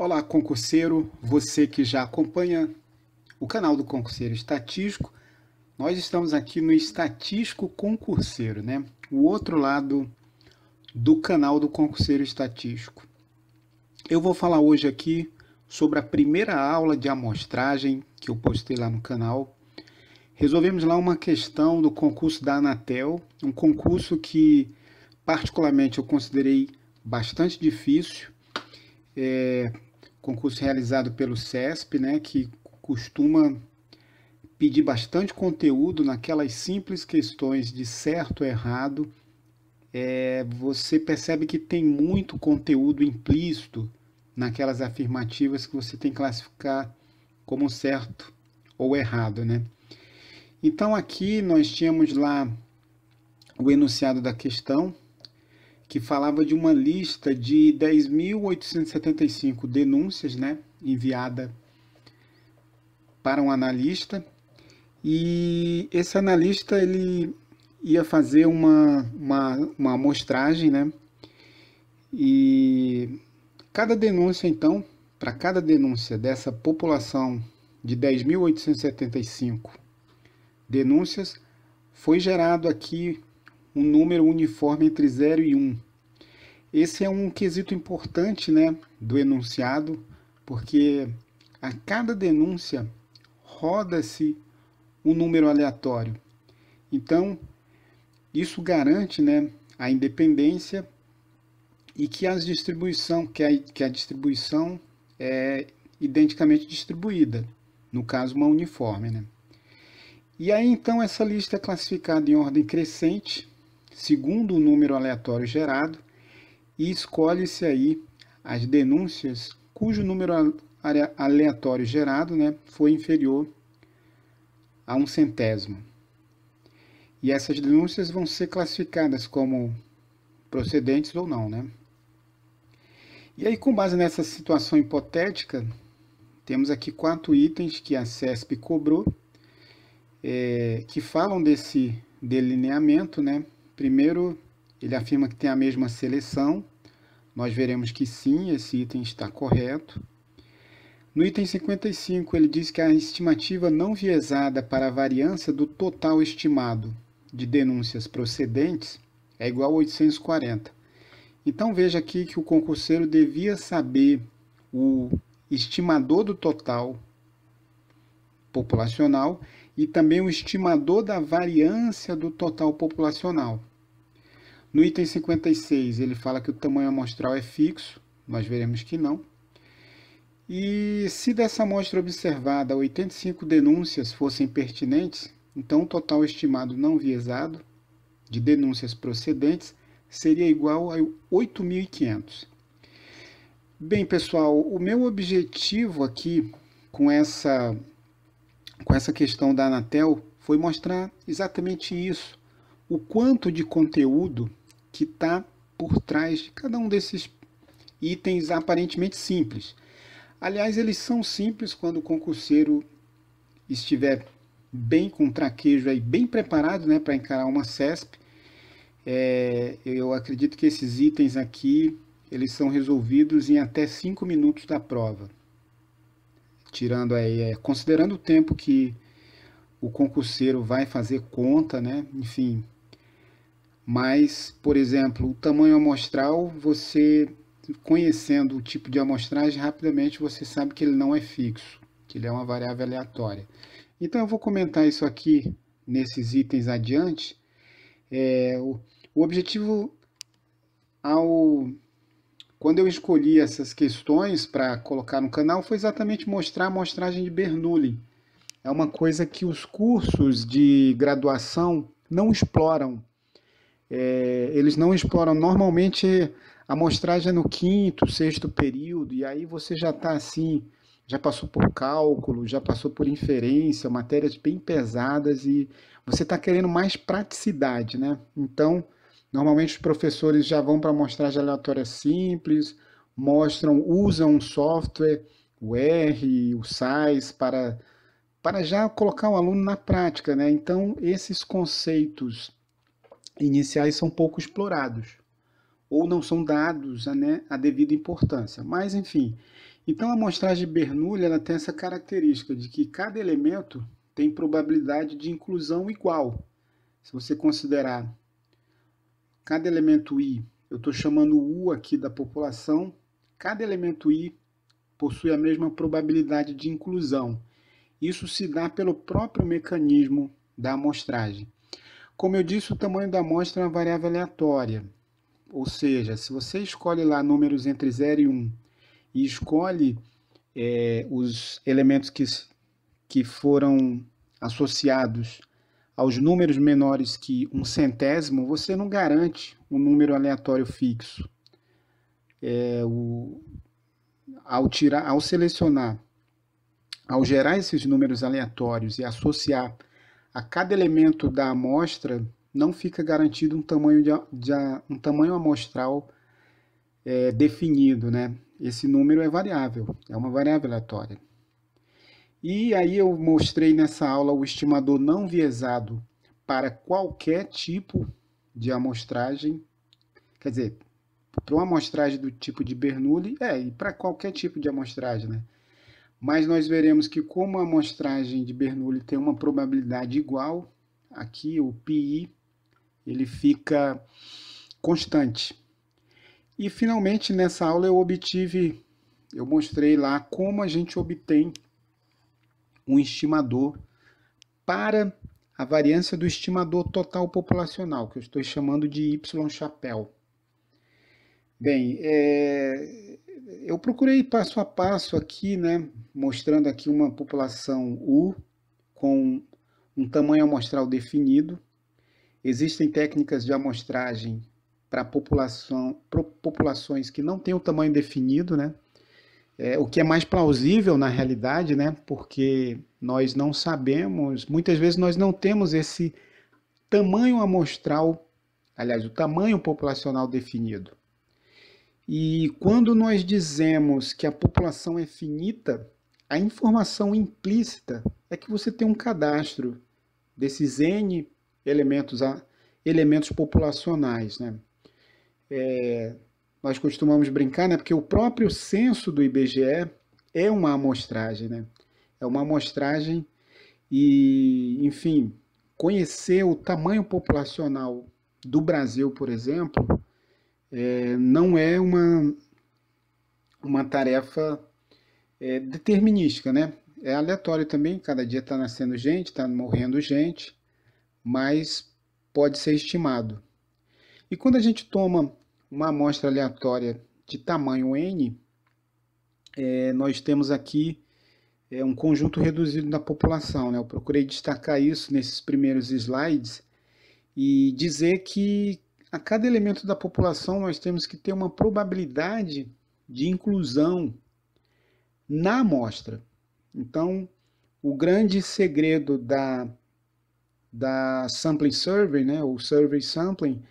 Olá, concurseiro, você que já acompanha o canal do Concurseiro Estatístico. Nós estamos aqui no Estatístico Concurseiro, né? O outro lado do canal do Concurseiro Estatístico. Eu vou falar hoje aqui sobre a primeira aula de amostragem que eu postei lá no canal. Resolvemos lá uma questão do concurso da Anatel, um concurso que particularmente eu considerei bastante difícil. É, concurso realizado pelo CESP, né, que costuma pedir bastante conteúdo naquelas simples questões de certo e errado. É, você percebe que tem muito conteúdo implícito naquelas afirmativas que você tem que classificar como certo ou errado, né? Então aqui nós tínhamos lá o enunciado da questão, que falava de uma lista de 10.875 denúncias né, enviada para um analista. E esse analista ele ia fazer uma, uma, uma amostragem, né? E cada denúncia, então, para cada denúncia dessa população de 10.875 denúncias, foi gerado aqui um número uniforme entre 0 e 1. Um. Esse é um quesito importante né, do enunciado, porque a cada denúncia roda-se um número aleatório. Então, isso garante né, a independência e que, as distribuição, que, a, que a distribuição é identicamente distribuída, no caso uma uniforme. Né? E aí então essa lista é classificada em ordem crescente, segundo o número aleatório gerado e escolhe-se aí as denúncias cujo número aleatório gerado né, foi inferior a um centésimo. E essas denúncias vão ser classificadas como procedentes ou não, né? E aí, com base nessa situação hipotética, temos aqui quatro itens que a CESP cobrou, é, que falam desse delineamento, né? Primeiro, ele afirma que tem a mesma seleção. Nós veremos que sim, esse item está correto. No item 55, ele diz que a estimativa não viesada para a variância do total estimado de denúncias procedentes é igual a 840. Então veja aqui que o concurseiro devia saber o estimador do total populacional e também o estimador da variância do total populacional. No item 56, ele fala que o tamanho amostral é fixo, nós veremos que não. E se dessa amostra observada 85 denúncias fossem pertinentes, então o total estimado não viesado de denúncias procedentes seria igual a 8.500. Bem, pessoal, o meu objetivo aqui com essa, com essa questão da Anatel foi mostrar exatamente isso. O quanto de conteúdo que está por trás de cada um desses itens aparentemente simples. Aliás, eles são simples quando o concurseiro estiver bem com traquejo aí, bem preparado né, para encarar uma CESP. É, eu acredito que esses itens aqui eles são resolvidos em até 5 minutos da prova. Tirando aí, é, considerando o tempo que o concurseiro vai fazer conta, né? Enfim, mas, por exemplo, o tamanho amostral, você conhecendo o tipo de amostragem, rapidamente você sabe que ele não é fixo, que ele é uma variável aleatória. Então, eu vou comentar isso aqui nesses itens adiante. É, o, o objetivo ao quando eu escolhi essas questões para colocar no canal foi exatamente mostrar a amostragem de Bernoulli. É uma coisa que os cursos de graduação não exploram. É, eles não exploram normalmente a amostragem é no quinto, sexto período, e aí você já está assim, já passou por cálculo, já passou por inferência, matérias bem pesadas e você está querendo mais praticidade, né? Então, normalmente os professores já vão para amostragem aleatória simples, mostram, usam um software, o R, o SAIS, para, para já colocar o aluno na prática, né? Então, esses conceitos iniciais são pouco explorados ou não são dados a, né, a devida importância. Mas, enfim, então a amostragem de Bernoulli ela tem essa característica de que cada elemento tem probabilidade de inclusão igual. Se você considerar cada elemento i, eu estou chamando u aqui da população, cada elemento i possui a mesma probabilidade de inclusão. Isso se dá pelo próprio mecanismo da amostragem. Como eu disse, o tamanho da amostra é uma variável aleatória. Ou seja, se você escolhe lá números entre 0 e 1 um, e escolhe é, os elementos que, que foram associados aos números menores que um centésimo, você não garante um número aleatório fixo. É, o, ao, tirar, ao selecionar, ao gerar esses números aleatórios e associar a cada elemento da amostra não fica garantido um tamanho, de, de um tamanho amostral é, definido, né? Esse número é variável, é uma variável aleatória. E aí eu mostrei nessa aula o estimador não viesado para qualquer tipo de amostragem, quer dizer, para uma amostragem do tipo de Bernoulli, é, e para qualquer tipo de amostragem, né? mas nós veremos que como a amostragem de Bernoulli tem uma probabilidade igual, aqui o pi ele fica constante. E finalmente nessa aula eu obtive, eu mostrei lá como a gente obtém um estimador para a variância do estimador total populacional, que eu estou chamando de Y chapéu. Bem, é, eu procurei passo a passo aqui, né, mostrando aqui uma população U com um tamanho amostral definido. Existem técnicas de amostragem para população, populações que não têm o tamanho definido, né? É, o que é mais plausível na realidade, né? Porque nós não sabemos, muitas vezes nós não temos esse tamanho amostral, aliás, o tamanho populacional definido. E quando nós dizemos que a população é finita, a informação implícita é que você tem um cadastro desses N elementos, elementos populacionais. Né? É, nós costumamos brincar, né? porque o próprio censo do IBGE é uma amostragem, né? é uma amostragem e, enfim, conhecer o tamanho populacional do Brasil, por exemplo, é, não é uma, uma tarefa é, determinística, né? É aleatório também, cada dia está nascendo gente, está morrendo gente, mas pode ser estimado. E quando a gente toma uma amostra aleatória de tamanho N, é, nós temos aqui é, um conjunto reduzido da população. Né? Eu procurei destacar isso nesses primeiros slides e dizer que a cada elemento da população nós temos que ter uma probabilidade de inclusão na amostra. Então, o grande segredo da, da sampling survey, né, ou survey sampling,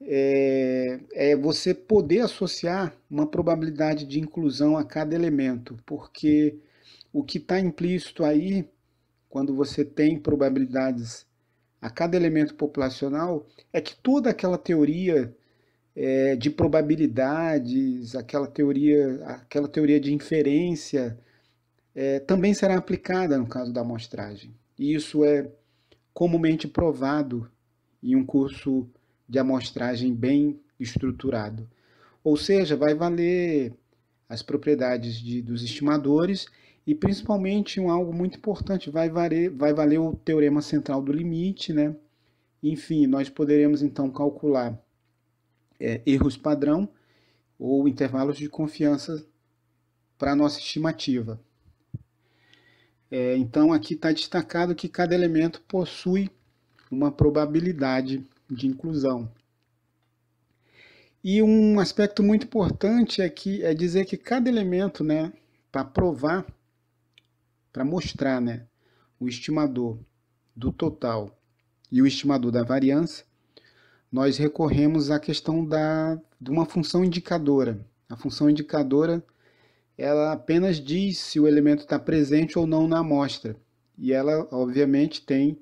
é, é você poder associar uma probabilidade de inclusão a cada elemento, porque o que está implícito aí, quando você tem probabilidades a cada elemento populacional é que toda aquela teoria é, de probabilidades, aquela teoria, aquela teoria de inferência, é, também será aplicada no caso da amostragem. E isso é comumente provado em um curso de amostragem bem estruturado. Ou seja, vai valer as propriedades de, dos estimadores e principalmente um algo muito importante, vai valer, vai valer o teorema central do limite, né? Enfim, nós poderemos então calcular é, erros padrão ou intervalos de confiança para nossa estimativa. É, então aqui está destacado que cada elemento possui uma probabilidade de inclusão. E um aspecto muito importante é, é dizer que cada elemento, né, para provar para mostrar né, o estimador do total e o estimador da variância, nós recorremos à questão da, de uma função indicadora. A função indicadora ela apenas diz se o elemento está presente ou não na amostra. E ela, obviamente, tem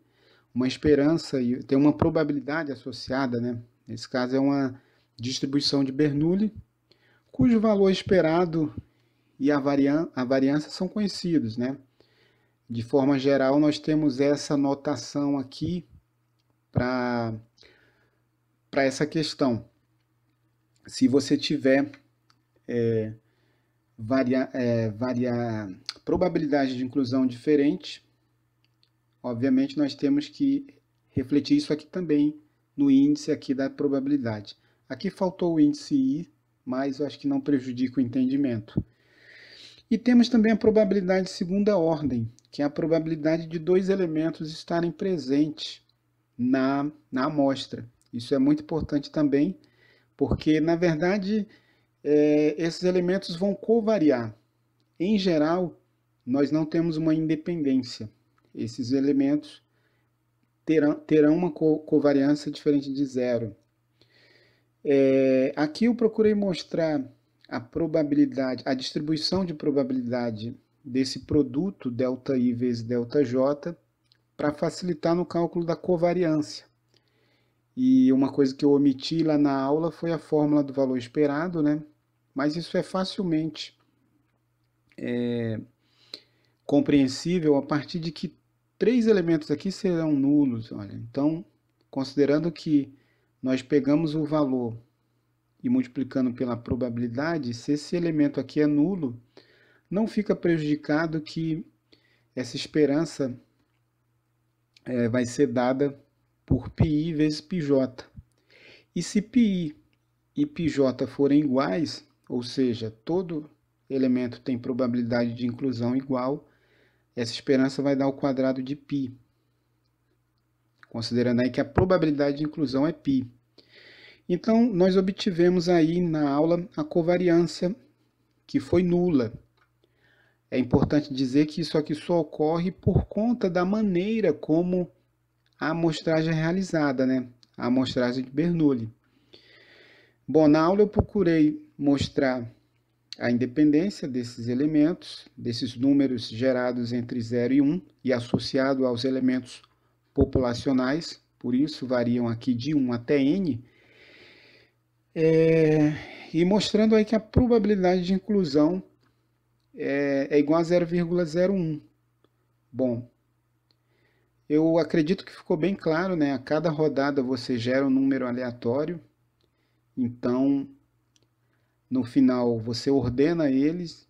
uma esperança e tem uma probabilidade associada. Né? Nesse caso, é uma distribuição de Bernoulli, cujo valor esperado e a, varian a variância são conhecidos. Né? De forma geral, nós temos essa notação aqui para essa questão. Se você tiver é, varia, é, varia, probabilidade de inclusão diferente, obviamente nós temos que refletir isso aqui também no índice aqui da probabilidade. Aqui faltou o índice I, mas eu acho que não prejudica o entendimento. E temos também a probabilidade de segunda ordem, que é a probabilidade de dois elementos estarem presentes na, na amostra. Isso é muito importante também, porque, na verdade, é, esses elementos vão covariar. Em geral, nós não temos uma independência. Esses elementos terão, terão uma co covariância diferente de zero. É, aqui eu procurei mostrar a probabilidade, a distribuição de probabilidade desse produto ΔI vezes ΔJ para facilitar no cálculo da covariância. E uma coisa que eu omiti lá na aula foi a fórmula do valor esperado, né? Mas isso é facilmente é, compreensível a partir de que três elementos aqui serão nulos. Olha. Então, considerando que nós pegamos o valor e multiplicando pela probabilidade, se esse elemento aqui é nulo, não fica prejudicado que essa esperança é, vai ser dada por pi vezes PJ. E se pi e PJ forem iguais, ou seja, todo elemento tem probabilidade de inclusão igual, essa esperança vai dar o quadrado de π, considerando aí que a probabilidade de inclusão é π. Então, nós obtivemos aí na aula a covariância, que foi nula. É importante dizer que isso aqui só ocorre por conta da maneira como a amostragem é realizada, né? a amostragem de Bernoulli. Bom, na aula eu procurei mostrar a independência desses elementos, desses números gerados entre 0 e 1 e associado aos elementos populacionais, por isso variam aqui de 1 até n, é, e mostrando aí que a probabilidade de inclusão é, é igual a 0,01. Bom, eu acredito que ficou bem claro, né? A cada rodada você gera um número aleatório. Então, no final, você ordena eles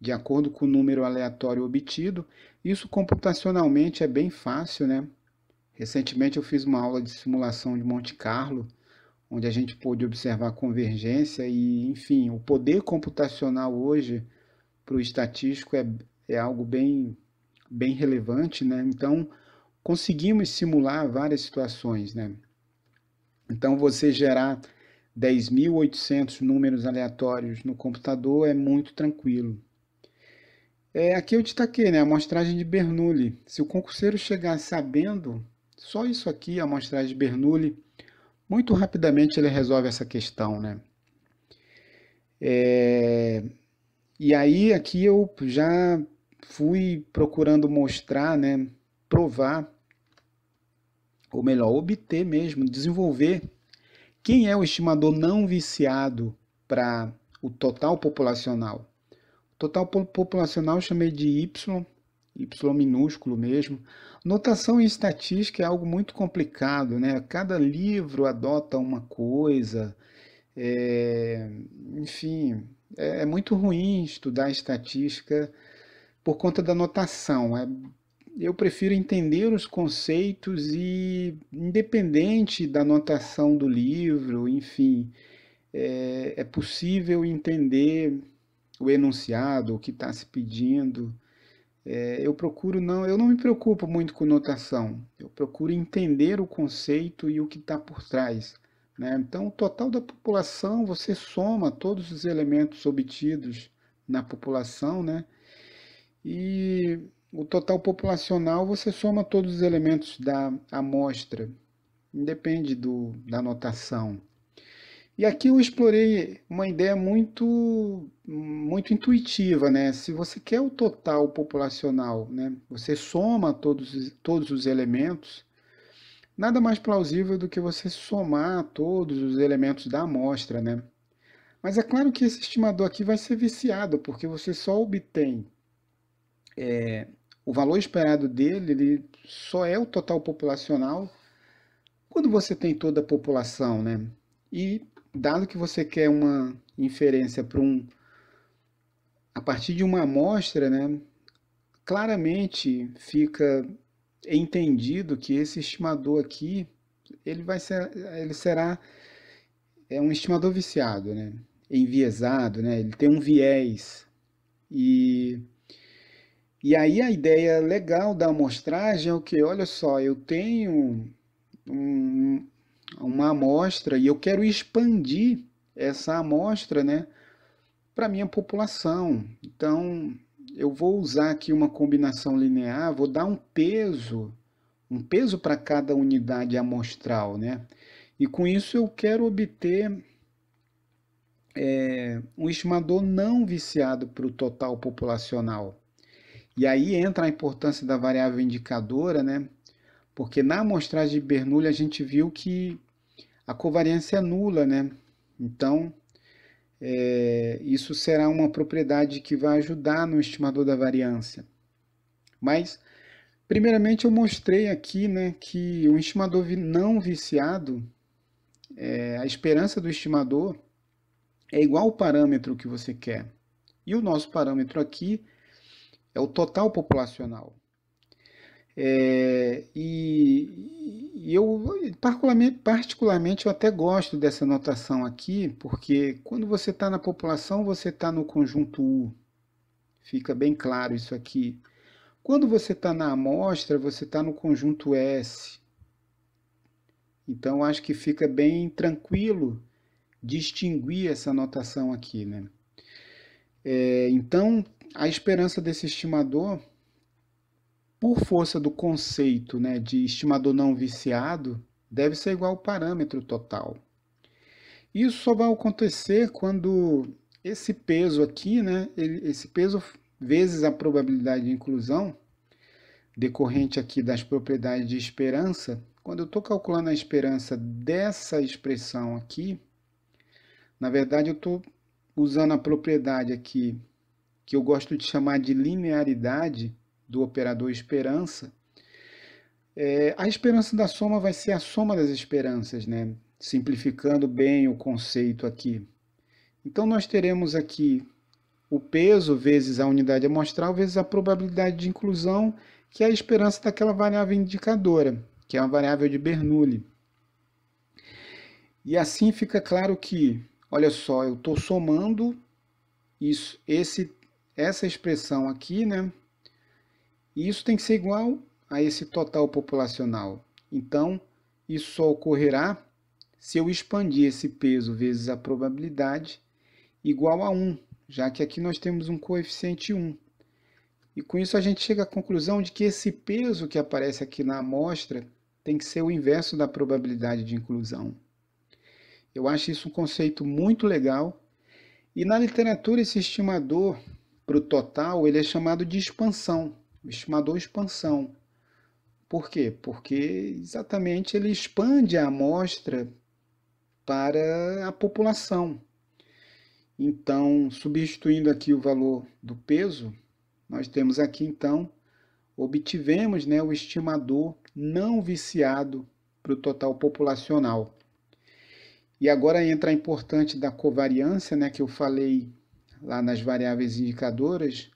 de acordo com o número aleatório obtido. Isso computacionalmente é bem fácil, né? Recentemente eu fiz uma aula de simulação de Monte Carlo onde a gente pôde observar convergência e, enfim, o poder computacional hoje para o estatístico é, é algo bem, bem relevante, né? Então, conseguimos simular várias situações, né? Então, você gerar 10.800 números aleatórios no computador é muito tranquilo. É, aqui eu destaquei né, a amostragem de Bernoulli. Se o concurseiro chegar sabendo só isso aqui, a amostragem de Bernoulli, muito rapidamente ele resolve essa questão, né? É... E aí aqui eu já fui procurando mostrar, né, provar, ou melhor, obter mesmo, desenvolver quem é o estimador não viciado para o total populacional. O total populacional eu chamei de Y, Y minúsculo mesmo, Notação em estatística é algo muito complicado, né? Cada livro adota uma coisa, eh, é, enfim, é, muito ruim estudar estatística por conta da notação. É, eu prefiro entender os conceitos e, independente da notação do livro, enfim, é, é possível entender o enunciado, o que está se pedindo. É, eu procuro não, eu não me preocupo muito com notação. Eu procuro entender o conceito e o que está por trás. Né? Então, o total da população, você soma todos os elementos obtidos na população, né? E o total populacional, você soma todos os elementos da amostra, independe do, da notação. E aqui eu explorei uma ideia muito muito intuitiva, né? Se você quer o total populacional, né? Você soma todos, todos os elementos. Nada mais plausível do que você somar todos os elementos da amostra, né? Mas é claro que esse estimador aqui vai ser viciado, porque você só obtém é, o valor esperado dele, ele só é o total populacional quando você tem toda a população, né? E dado que você quer uma inferência para um a partir de uma amostra, né, claramente fica entendido que esse estimador aqui ele vai ser, ele será é um estimador viciado, né, enviesado, né, ele tem um viés e e aí a ideia legal da amostragem é o que, olha só, eu tenho um, uma amostra e eu quero expandir essa amostra né, para a minha população. Então, eu vou usar aqui uma combinação linear, vou dar um peso, um peso para cada unidade amostral. Né? E com isso eu quero obter é, um estimador não viciado para o total populacional. E aí entra a importância da variável indicadora, né? porque na amostragem de Bernoulli a gente viu que a covariância é nula, né? Então, é, isso será uma propriedade que vai ajudar no estimador da variância. Mas, primeiramente, eu mostrei aqui né, que o estimador não viciado, é, a esperança do estimador é igual ao parâmetro que você quer. E o nosso parâmetro aqui é o total populacional. É, e, eu, particularmente, particularmente, eu até gosto dessa notação aqui, porque quando você está na população, você está no conjunto U. Fica bem claro isso aqui. Quando você está na amostra, você está no conjunto S. Então, acho que fica bem tranquilo distinguir essa notação aqui. Né? É, então, a esperança desse estimador por força do conceito né, de estimador não viciado, deve ser igual ao parâmetro total. Isso só vai acontecer quando esse peso aqui, né, esse peso vezes a probabilidade de inclusão, decorrente aqui das propriedades de esperança, quando eu estou calculando a esperança dessa expressão aqui, na verdade eu estou usando a propriedade aqui que eu gosto de chamar de linearidade, do operador esperança, é, a esperança da soma vai ser a soma das esperanças, né? simplificando bem o conceito aqui. Então, nós teremos aqui o peso vezes a unidade amostral vezes a probabilidade de inclusão, que é a esperança daquela variável indicadora, que é uma variável de Bernoulli. E assim fica claro que, olha só, eu estou somando isso, esse, essa expressão aqui, né, e isso tem que ser igual a esse total populacional. Então, isso só ocorrerá se eu expandir esse peso vezes a probabilidade igual a 1, já que aqui nós temos um coeficiente 1. E com isso a gente chega à conclusão de que esse peso que aparece aqui na amostra tem que ser o inverso da probabilidade de inclusão. Eu acho isso um conceito muito legal. E na literatura esse estimador para o total ele é chamado de expansão o estimador expansão. Por quê? Porque exatamente ele expande a amostra para a população. Então, substituindo aqui o valor do peso, nós temos aqui então, obtivemos né, o estimador não viciado para o total populacional. E agora entra a importante da covariância, né, que eu falei lá nas variáveis indicadoras,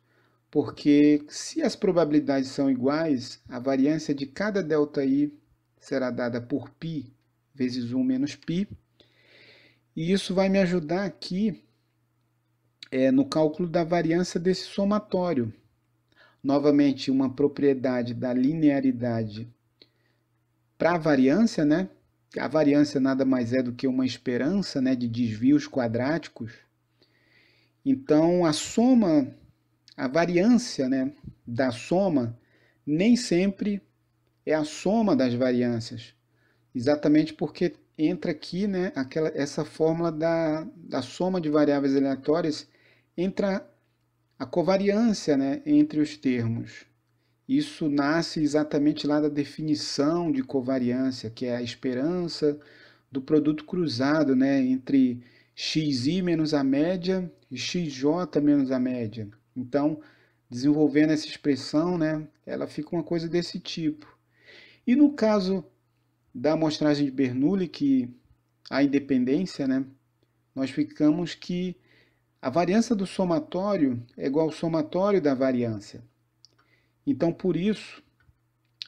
porque se as probabilidades são iguais, a variância de cada ΔI será dada por π vezes 1 menos π, e isso vai me ajudar aqui é, no cálculo da variância desse somatório. Novamente, uma propriedade da linearidade para a variância, né? A variância nada mais é do que uma esperança né, de desvios quadráticos. Então, a soma a variância né, da soma nem sempre é a soma das variâncias, exatamente porque entra aqui né, aquela, essa fórmula da, da soma de variáveis aleatórias, entra a covariância né, entre os termos. Isso nasce exatamente lá da definição de covariância, que é a esperança do produto cruzado né, entre xi menos a média e xj menos a média. Então, desenvolvendo essa expressão, né, ela fica uma coisa desse tipo. E no caso da amostragem de Bernoulli, que a independência, né, nós ficamos que a variância do somatório é igual ao somatório da variância. Então, por isso,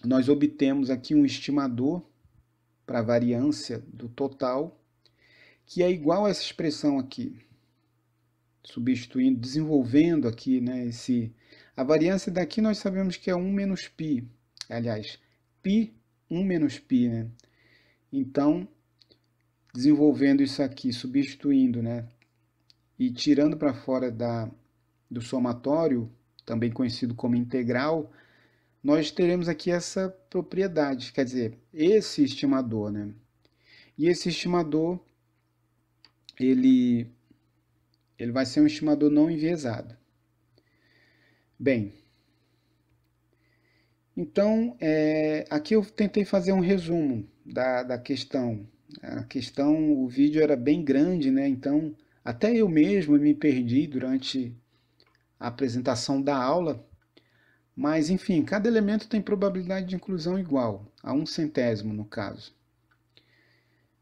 nós obtemos aqui um estimador para a variância do total, que é igual a essa expressão aqui substituindo, desenvolvendo aqui né, esse, a variância daqui nós sabemos que é 1 menos π, aliás, π, 1 menos π, né? Então, desenvolvendo isso aqui, substituindo, né? E tirando para fora da, do somatório, também conhecido como integral, nós teremos aqui essa propriedade, quer dizer, esse estimador, né? E esse estimador, ele ele vai ser um estimador não enviesado. Bem, então é, aqui eu tentei fazer um resumo da, da questão. A questão, o vídeo era bem grande, né? Então até eu mesmo me perdi durante a apresentação da aula. Mas, enfim, cada elemento tem probabilidade de inclusão igual, a um centésimo no caso.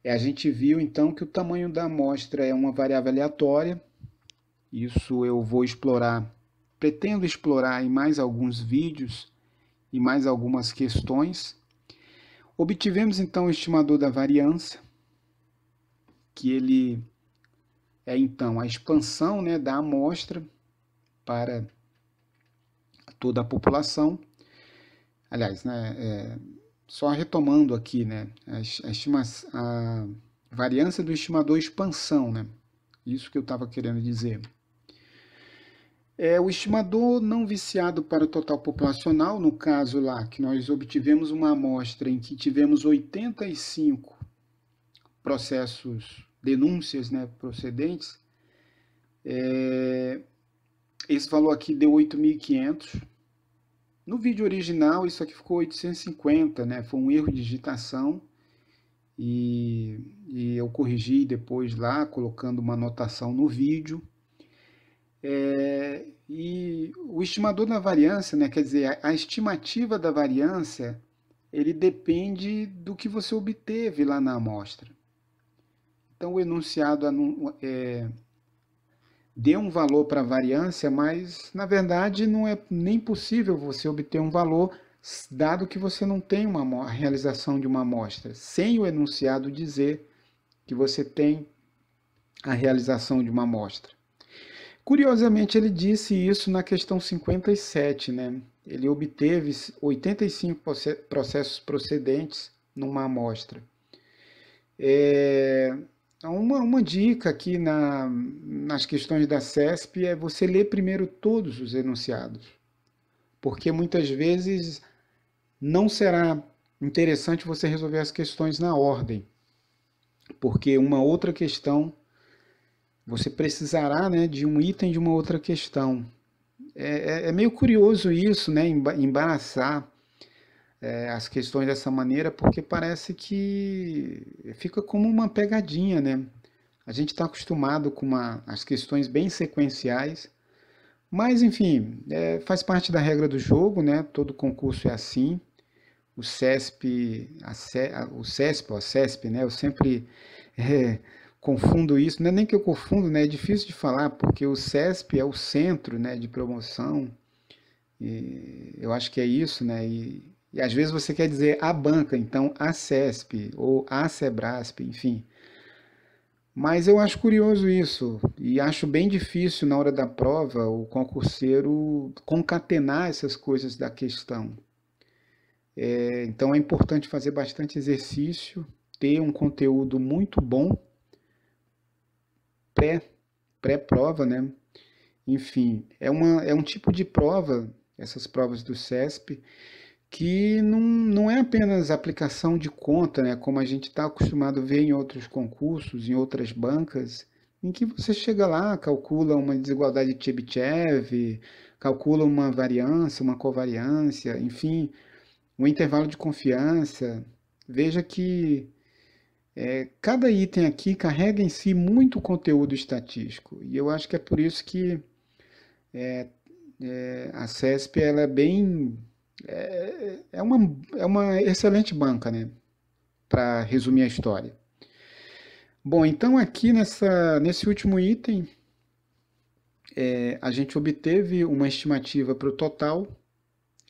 E é, a gente viu, então, que o tamanho da amostra é uma variável aleatória isso eu vou explorar, pretendo explorar em mais alguns vídeos e mais algumas questões. Obtivemos então o estimador da variância, que ele é então a expansão né, da amostra para toda a população. Aliás, né, é, só retomando aqui, né, a, estima, a variância do estimador expansão, né, isso que eu estava querendo dizer. É, o estimador não viciado para o total populacional, no caso lá que nós obtivemos uma amostra em que tivemos 85 processos, denúncias né, procedentes, é, esse valor aqui deu 8.500. No vídeo original, isso aqui ficou 850, né? Foi um erro de digitação. E, e eu corrigi depois lá, colocando uma anotação no vídeo. É, e o estimador da variância, né, quer dizer, a, a estimativa da variância, ele depende do que você obteve lá na amostra. Então, o enunciado é, deu um valor para a variância, mas, na verdade, não é nem possível você obter um valor dado que você não tem uma realização de uma amostra, sem o enunciado dizer que você tem a realização de uma amostra. Curiosamente, ele disse isso na questão 57, né? Ele obteve 85 processos procedentes numa amostra. É, então, uma, uma dica aqui na, nas questões da CESP é você ler primeiro todos os enunciados, porque muitas vezes não será interessante você resolver as questões na ordem, porque uma outra questão você precisará né, de um item de uma outra questão. É, é, é meio curioso isso, né, embaraçar é, as questões dessa maneira, porque parece que fica como uma pegadinha. Né? A gente está acostumado com uma, as questões bem sequenciais, mas enfim, é, faz parte da regra do jogo, né? todo concurso é assim. O CESP, a CESP, a CESP, né? eu sempre é, confundo isso, não é nem que eu confundo, né? É difícil de falar, porque o CESP é o centro né, de promoção, eu acho que é isso, né? E, e, às vezes você quer dizer a banca, então a CESP ou a SEBRASP, enfim. Mas eu acho curioso isso, e acho bem difícil na hora da prova o concurseiro concatenar essas coisas da questão. É, então é importante fazer bastante exercício, ter um conteúdo muito bom pré, pré-prova, né? Enfim, é, uma, é um tipo de prova, essas provas do CESP, que não, não é apenas aplicação de conta, né? como a gente está acostumado a ver em outros concursos, em outras bancas, em que você chega lá, calcula uma desigualdade de Chebyshev, calcula uma variância, uma covariância, enfim, um intervalo de confiança. Veja que é, cada item aqui carrega em si muito conteúdo estatístico e eu acho que é por isso que é, é, a CESP ela é bem é, é, uma, é uma excelente banca né, para resumir a história. Bom, então aqui nessa, nesse último item é, a gente obteve uma estimativa para o total,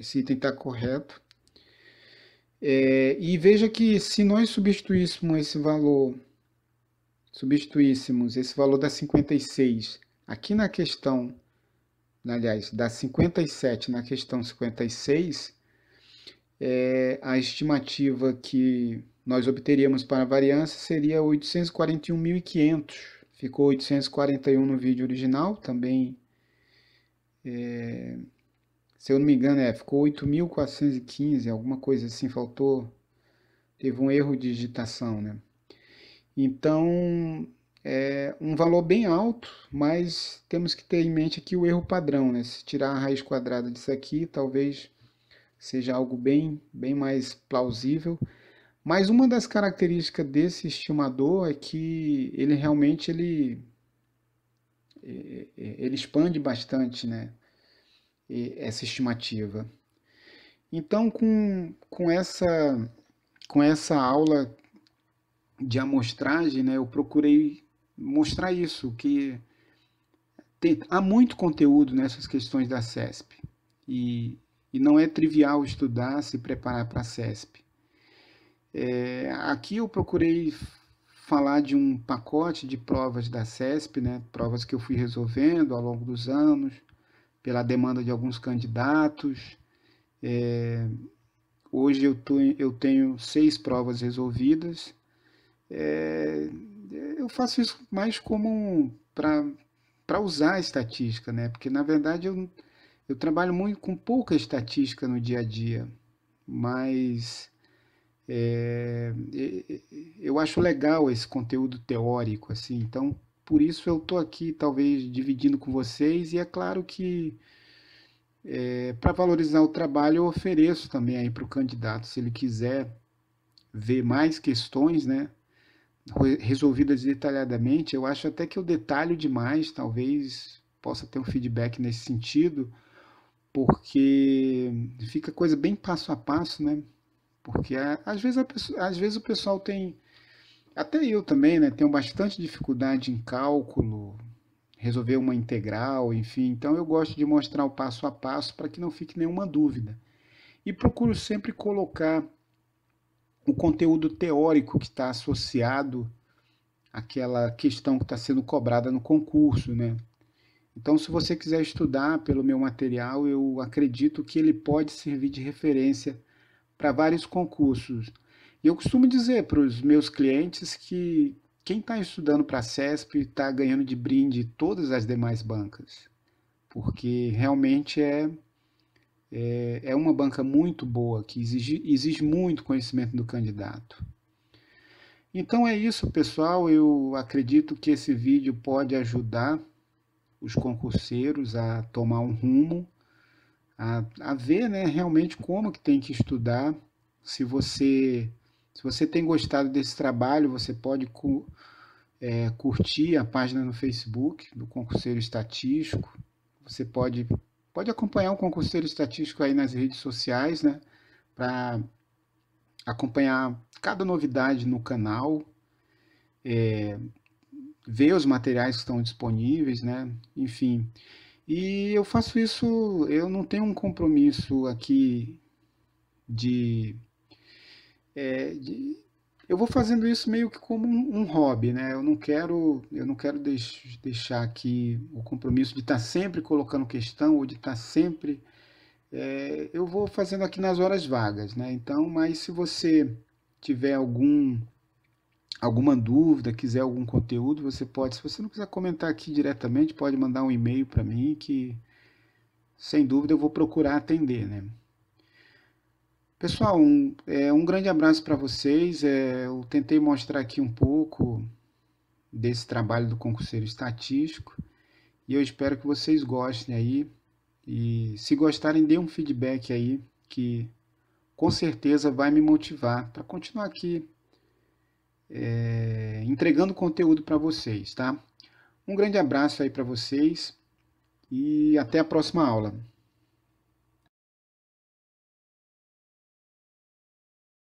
esse item está correto, é, e veja que se nós substituíssemos esse valor, substituíssemos esse valor da 56 aqui na questão, aliás, da 57 na questão 56, é, a estimativa que nós obteríamos para a variância seria 841.500. Ficou 841 no vídeo original, também é, se eu não me engano, é, ficou 8.415, alguma coisa assim, faltou, teve um erro de digitação, né? Então, é um valor bem alto, mas temos que ter em mente aqui o erro padrão, né? Se tirar a raiz quadrada disso aqui, talvez seja algo bem, bem mais plausível. Mas uma das características desse estimador é que ele realmente ele, é, é, ele expande bastante, né? essa estimativa. Então, com, com, essa, com essa aula de amostragem, né, eu procurei mostrar isso, que tem, há muito conteúdo nessas questões da CESP. E, e não é trivial estudar, se preparar para a CESP. É, aqui eu procurei falar de um pacote de provas da CESP, né, provas que eu fui resolvendo ao longo dos anos, pela demanda de alguns candidatos. É, hoje eu, tô, eu tenho seis provas resolvidas. É, eu faço isso mais como um, para usar a estatística, né? porque na verdade eu, eu trabalho muito com pouca estatística no dia a dia, mas é, eu acho legal esse conteúdo teórico, assim, então por isso eu estou aqui, talvez, dividindo com vocês. E é claro que, é, para valorizar o trabalho, eu ofereço também aí para o candidato, se ele quiser ver mais questões, né? Resolvidas detalhadamente, eu acho até que eu detalho demais, talvez possa ter um feedback nesse sentido, porque fica coisa bem passo a passo, né? Porque às vezes, pessoa, às vezes o pessoal tem até eu também, né? Tenho bastante dificuldade em cálculo, resolver uma integral, enfim. Então eu gosto de mostrar o passo a passo para que não fique nenhuma dúvida. E procuro sempre colocar o conteúdo teórico que está associado àquela questão que está sendo cobrada no concurso, né? Então, se você quiser estudar pelo meu material, eu acredito que ele pode servir de referência para vários concursos. E eu costumo dizer para os meus clientes que quem está estudando para a CESP está ganhando de brinde todas as demais bancas, porque realmente é, é, é uma banca muito boa, que exige, exige muito conhecimento do candidato. Então é isso, pessoal. Eu acredito que esse vídeo pode ajudar os concurseiros a tomar um rumo, a, a ver né, realmente como que tem que estudar. Se você se você tem gostado desse trabalho, você pode cu, é, curtir a página no Facebook do Concurseiro Estatístico. Você pode, pode acompanhar o Concurseiro Estatístico aí nas redes sociais, né? Para acompanhar cada novidade no canal, é, ver os materiais que estão disponíveis, né? Enfim. E eu faço isso, eu não tenho um compromisso aqui de é, de, eu vou fazendo isso meio que como um, um, hobby, né? Eu não quero, eu não quero deix, deixar aqui o compromisso de estar tá sempre colocando questão ou de estar tá sempre. É, eu vou fazendo aqui nas horas vagas, né? Então, mas se você tiver algum alguma dúvida, quiser algum conteúdo, você pode. Se você não quiser comentar aqui diretamente, pode mandar um e-mail para mim que sem dúvida eu vou procurar atender, né? Pessoal, um, é, um grande abraço para vocês. É, eu tentei mostrar aqui um pouco desse trabalho do concurseiro estatístico e eu espero que vocês gostem aí. E se gostarem, dê um feedback aí que com certeza vai me motivar para continuar aqui é, entregando conteúdo para vocês, tá? Um grande abraço aí para vocês e até a próxima aula.